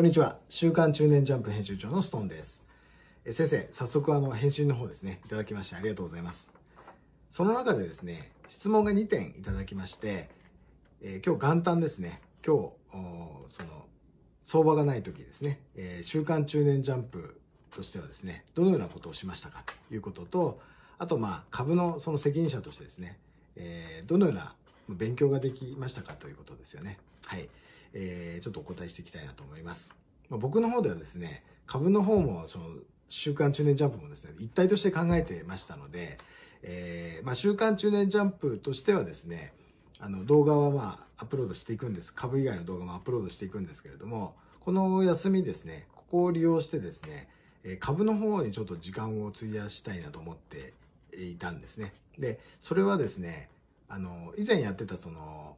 こんにちは。週刊中年ジャンプ編集長のストーンです。え先生、早速あの、返信の方ですね、いただきましてありがとうございます。その中でですね、質問が2点いただきまして、えー、今日元旦ですね、今日、その、相場がない時ですね、えー、週刊中年ジャンプとしてはですね、どのようなことをしましたかということと、あと、まあ、株のその責任者としてですね、えー、どのような勉強ができましたかということですよね。はい。えー、ちょっとお答えしていきたいなと思います。ま僕の方ではですね、株の方も、その、週刊中年ジャンプもですね、一体として考えてましたので、えー、まあ、週刊中年ジャンプとしてはですね、あの、動画はまあ、アップロードしていくんです。株以外の動画もアップロードしていくんですけれども、この休みですね、ここを利用してですね、株の方にちょっと時間を費やしたいなと思っていたんですね。で、それはですね、あの、以前やってたその、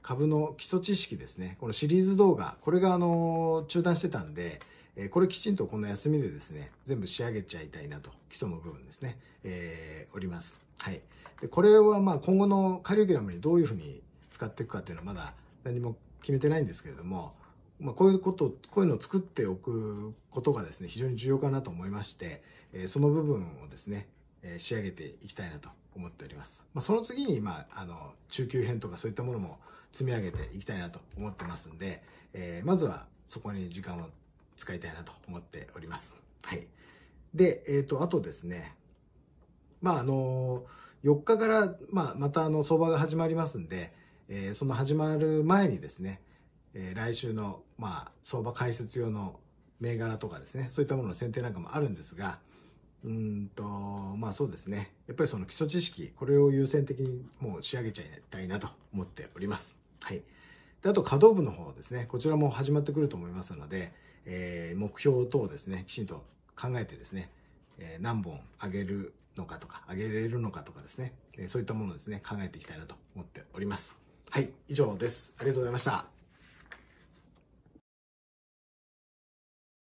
株の基礎知識ですね。このシリーズ動画、これがあの、中断してたんで、えこれきちんとこの休みでですね、全部仕上げちゃいたいなと、基礎の部分ですね、えー、おります。はい。で、これはまあ今後のカリキュラムにどういうふうに使っていくかっていうのはまだ何も決めてないんですけれども、まあ、こういうこと、こういうのを作っておくことがですね、非常に重要かなと思いまして、えその部分をですね、え仕上げていきたいなと思っております。まあ、その次に、まあ、あの、中級編とかそういったものも積み上げていきたいなと思ってますんで、えー、まずはそこに時間を使いたいなと思っております。はい。で、えっ、ー、と、あとですね、まあ、あの4日から、まあ、またあの、相場が始まりますんで、えその始まる前にですね、え来週の、まあ、相場解説用の銘柄とかですね、そういったものの選定なんかもあるんですが、うんと、まあそうですね。やっぱりその基礎知識、これを優先的にもう仕上げちゃいたいなと思っております。はい。であと、可動部の方ですね。こちらも始まってくると思いますので、えー、目標等をですね、きちんと考えてですね、えー、何本上げるのかとか、上げれるのかとかですね、えー、そういったものをですね、考えていきたいなと思っております。はい、以上です。ありがとうございました。